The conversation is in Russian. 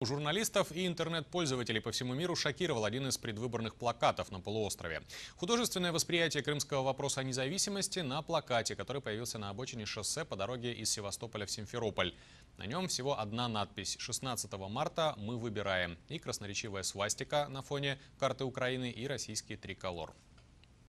У журналистов и интернет-пользователей по всему миру шокировал один из предвыборных плакатов на полуострове. Художественное восприятие крымского вопроса о независимости на плакате, который появился на обочине шоссе по дороге из Севастополя в Симферополь. На нем всего одна надпись «16 марта мы выбираем» и красноречивая свастика на фоне карты Украины и российский триколор.